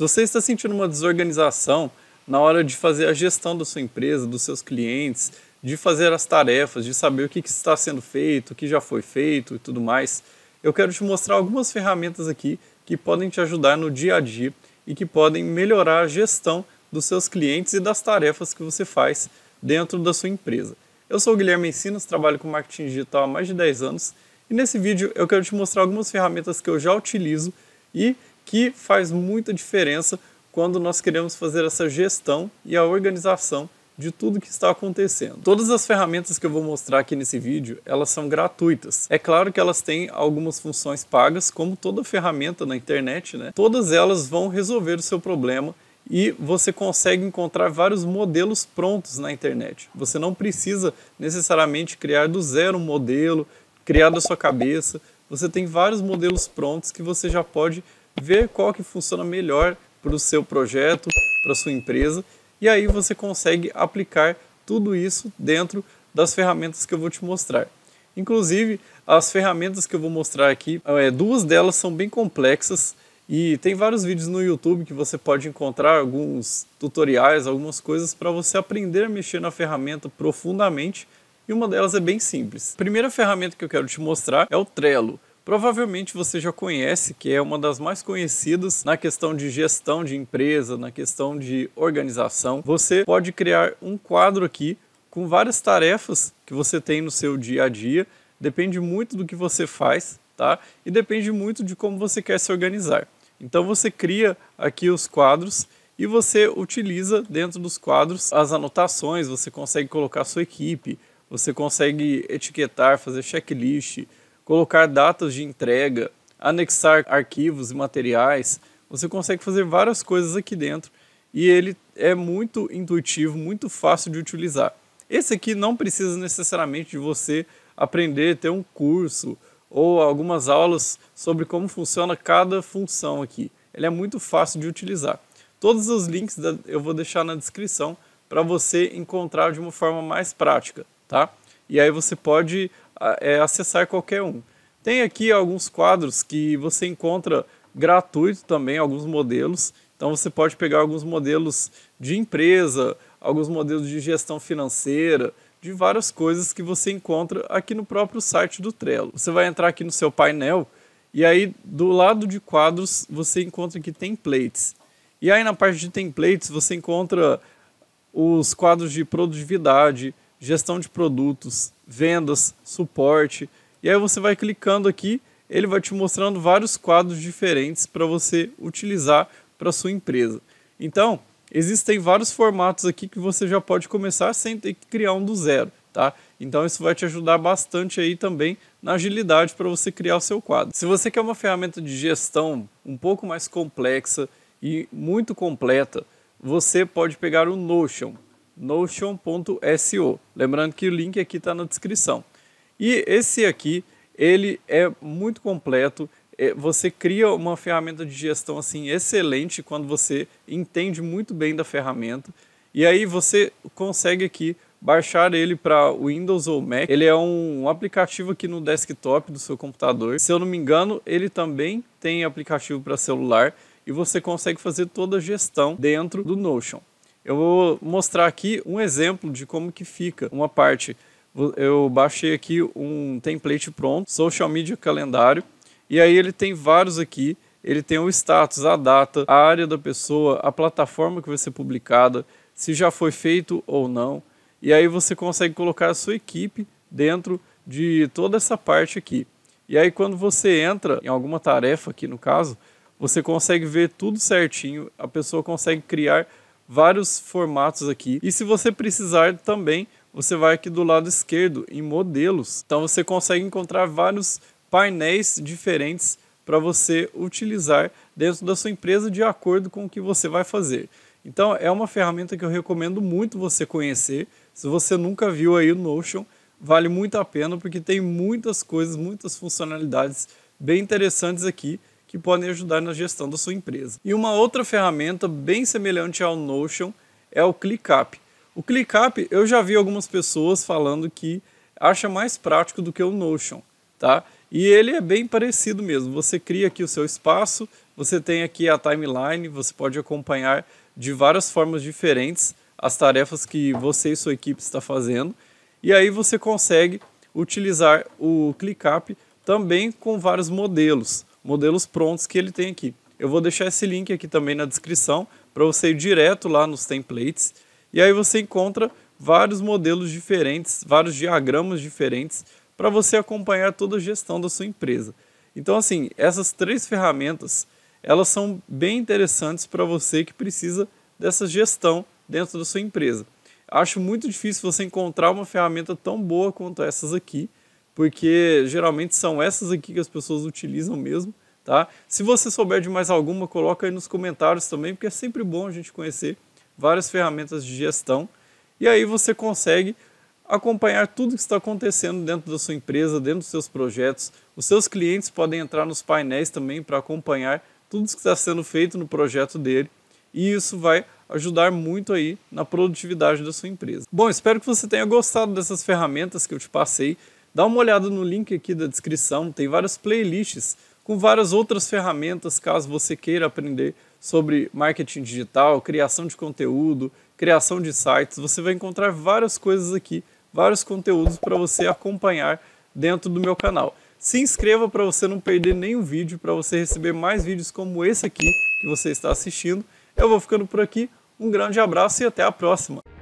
Se você está sentindo uma desorganização na hora de fazer a gestão da sua empresa, dos seus clientes, de fazer as tarefas, de saber o que, está sendo feito, o que já foi feito e tudo mais, eu quero te mostrar algumas ferramentas aqui que podem te ajudar no dia a dia e que podem melhorar a gestão dos seus clientes e das tarefas que você faz dentro da sua empresa. Eu sou o Guilherme Ensinas, trabalho com marketing digital há mais de 10 anos e nesse vídeo eu quero te mostrar algumas ferramentas que eu já utilizo e que faz muita diferença quando nós queremos fazer essa gestão e a organização de tudo que está acontecendo. Todas as ferramentas que eu vou mostrar aqui nesse vídeo, elas são gratuitas. É claro que elas têm algumas funções pagas, como toda ferramenta na internet, né? Todas elas vão resolver o seu problema e você consegue encontrar vários modelos prontos na internet. Você não precisa necessariamente criar do zero um modelo, criar da sua cabeça. Você tem vários modelos prontos que você já pode ver qual que funciona melhor para o seu projeto, para sua empresa, e aí você consegue aplicar tudo isso dentro das ferramentas que eu vou te mostrar. Inclusive, as ferramentas que eu vou mostrar aqui, eh, duas delas são bem complexas e tem vários vídeos no YouTube que você pode encontrar alguns tutoriais, algumas coisas para você aprender a mexer na ferramenta profundamente. E uma delas é bem simples. A primeira ferramenta que eu quero te mostrar é o Trello. Provavelmente você já conhece, que é uma das mais conhecidas na questão de gestão de empresa, na questão de organização. Você pode criar um quadro aqui com várias tarefas que você tem no seu dia a dia. Depende muito do que você faz, tá? E depende muito de como você quer se organizar. Então você cria aqui os quadros e você utiliza dentro dos quadros as anotações, você consegue colocar sua equipe, você consegue etiquetar, fazer checklist, colocar datas de entrega, anexar arquivos e materiais. Você consegue fazer várias coisas aqui dentro e ele é muito intuitivo, muito fácil de utilizar. Esse aqui não precisa necessariamente de você aprender, ter um curso ou algumas aulas sobre como funciona cada função aqui. Ele é muito fácil de utilizar. Todos os links eu vou deixar na descrição para você encontrar de uma forma mais prática, tá? E aí você pode ah, é, acessar qualquer um. Tem aqui alguns quadros que você encontra gratuito também, alguns modelos. Então você pode pegar alguns modelos de empresa, alguns modelos de gestão financeira, de várias coisas que você encontra aqui no próprio site do Trello. Você vai entrar aqui no seu painel e aí do lado de quadros você encontra aqui templates. E aí na parte de templates você encontra os quadros de produtividade, gestão de produtos, vendas, suporte. E aí você vai clicando aqui, ele vai te mostrando vários quadros diferentes para você utilizar para sua empresa. Então, existem vários formatos aqui que você já pode começar sem ter que criar um do zero, tá? Então isso vai te ajudar bastante aí também na agilidade para você criar o seu quadro. Se você quer uma ferramenta de gestão um pouco mais complexa e muito completa, você pode pegar o Notion, notion.so. Lembrando que o link aqui está na descrição. E esse aqui, ele é muito completo. É, você cria uma ferramenta de gestão assim excelente quando você entende muito bem da ferramenta. E aí você consegue aqui baixar ele para Windows ou Mac. Ele é um aplicativo aqui no desktop do seu computador. Se eu não me engano, ele também tem aplicativo para celular e você consegue fazer toda a gestão dentro do Notion. Eu vou mostrar aqui um exemplo de como que fica uma parte eu baixei aqui um template pronto, Social Media Calendário, e aí ele tem vários aqui. Ele tem o status, a data, a área da pessoa, a plataforma que vai ser publicada, se já foi feito ou não. E aí você consegue colocar a sua equipe dentro de toda essa parte aqui. E aí quando você entra em alguma tarefa aqui no caso, você consegue ver tudo certinho, a pessoa consegue criar vários formatos aqui. E se você precisar também, você vai aqui do lado esquerdo em modelos. Então você consegue encontrar vários painéis diferentes para você utilizar dentro da sua empresa de acordo com o que você vai fazer. Então é uma ferramenta que eu recomendo muito você conhecer. Se você nunca viu aí o Notion, vale muito a pena porque tem muitas coisas, muitas funcionalidades bem interessantes aqui que podem ajudar na gestão da sua empresa. E uma outra ferramenta bem semelhante ao Notion é o ClickUp. O ClickUp, eu já vi algumas pessoas falando que acha mais prático do que o Notion, tá? E ele é bem parecido mesmo. Você cria aqui o seu espaço, você tem aqui a timeline, você pode acompanhar de várias formas diferentes as tarefas que você e sua equipe está fazendo. E aí você consegue utilizar o ClickUp também com vários modelos, modelos prontos que ele tem aqui. Eu vou deixar esse link aqui também na descrição para você ir direto lá nos templates e aí você encontra vários modelos diferentes, vários diagramas diferentes para você acompanhar toda a gestão da sua empresa. Então, assim, essas três ferramentas, elas são bem interessantes para você que precisa dessa gestão dentro da sua empresa. Acho muito difícil você encontrar uma ferramenta tão boa quanto essas aqui, porque geralmente são essas aqui que as pessoas utilizam mesmo, tá? Se você souber de mais alguma, coloca aí nos comentários também, porque é sempre bom a gente conhecer várias ferramentas de gestão e aí você consegue acompanhar tudo que está acontecendo dentro da sua empresa, dentro dos seus projetos. Os seus clientes podem entrar nos painéis também para acompanhar tudo que está sendo feito no projeto dele e isso vai ajudar muito aí na produtividade da sua empresa. Bom, espero que você tenha gostado dessas ferramentas que eu te passei. Dá uma olhada no link aqui da descrição, tem várias playlists com várias outras ferramentas caso você queira aprender sobre marketing digital, criação de conteúdo, criação de sites. Você vai encontrar várias coisas aqui, vários conteúdos para você acompanhar dentro do meu canal. Se inscreva para você não perder nenhum vídeo, para você receber mais vídeos como esse aqui que você está assistindo. Eu vou ficando por aqui. Um grande abraço e até a próxima!